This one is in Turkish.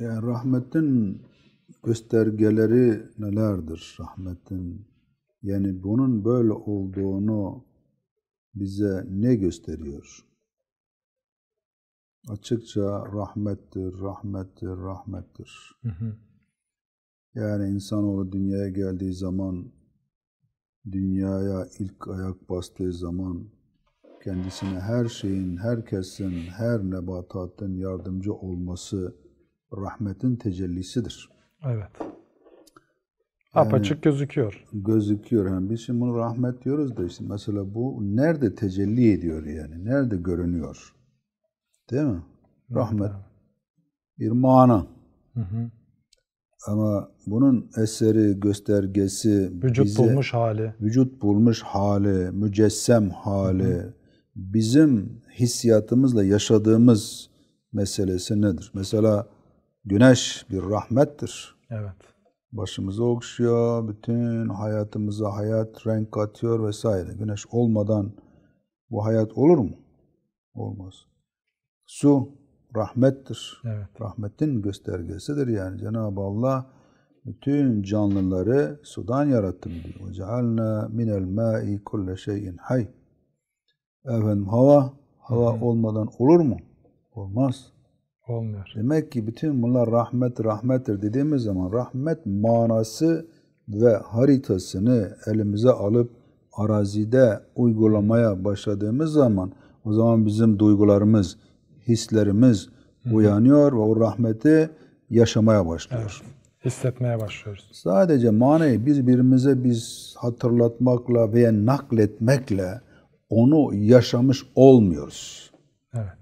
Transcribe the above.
Yani rahmetin göstergeleri nelerdir rahmetin? Yani bunun böyle olduğunu bize ne gösteriyor? Açıkça rahmettir, rahmettir, rahmettir. Hı hı. Yani insanoğlu dünyaya geldiği zaman, dünyaya ilk ayak bastığı zaman kendisine her şeyin, herkesin, her nebatatın yardımcı olması rahmetin tecellisidir. Evet. Yani Apaçık gözüküyor. Gözüküyor. Yani biz şimdi bunu rahmet diyoruz da işte mesela bu nerede tecelli ediyor yani? Nerede görünüyor? Değil mi? Rahmet. Bir mana. Hı hı. Ama bunun eseri, göstergesi vücut bize, bulmuş hali. Vücut bulmuş hali, mücessem hali, hı hı. bizim hissiyatımızla yaşadığımız meselesi nedir? Mesela Güneş bir rahmettir. Evet. Başımızı okşuyor, bütün hayatımıza hayat renk katıyor vesaire. Güneş olmadan bu hayat olur mu? Olmaz. Su rahmettir. Evet. Rahmetin göstergesidir yani. Cenab-ı Allah bütün canlıları sudan yarattım diyor. وَجَعَلْنَا مِنَ الْمَاءِ كُلَّ شَيْءٍ hay. Efendim hava, hava olmadan olur mu? Olmaz. Olmuyor. Demek ki bütün bunlar rahmet rahmettir dediğimiz zaman rahmet manası ve haritasını elimize alıp arazide uygulamaya başladığımız zaman o zaman bizim duygularımız, hislerimiz Hı-hı. uyanıyor ve o rahmeti yaşamaya başlıyor. Evet hissetmeye başlıyoruz. Sadece manayı biz birbirimize biz hatırlatmakla veya nakletmekle onu yaşamış olmuyoruz. Evet.